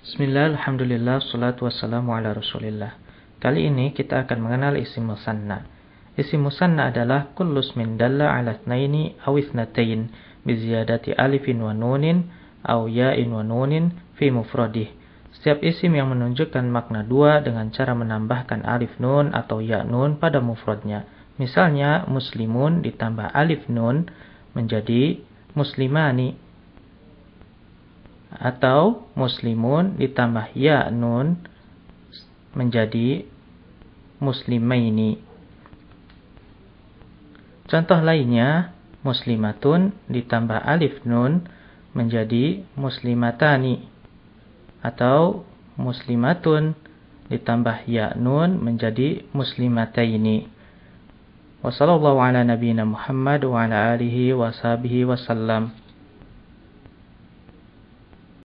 Bismillah, Alhamdulillah, Salatu wassalamu ala rasulillah Kali ini kita akan mengenal isim musanna Isim musanna adalah Kullus min dalla ala tnaini aw ithnatayn Biziyadati alifin wa nunin Aw ya'in wa nunin Fi mufradih Setiap isim yang menunjukkan makna dua dengan cara menambahkan alif nun atau ya nun pada mufradnya. Misalnya, muslimun ditambah alif nun menjadi muslimani atau muslimun ditambah ya nun menjadi muslimaini. Contoh lainnya, muslimatun ditambah alif nun menjadi muslimatani atau muslimatun ditambah ya nun menjadi muslimataini. wassalamualaikum warahmatullahi wabarakatuh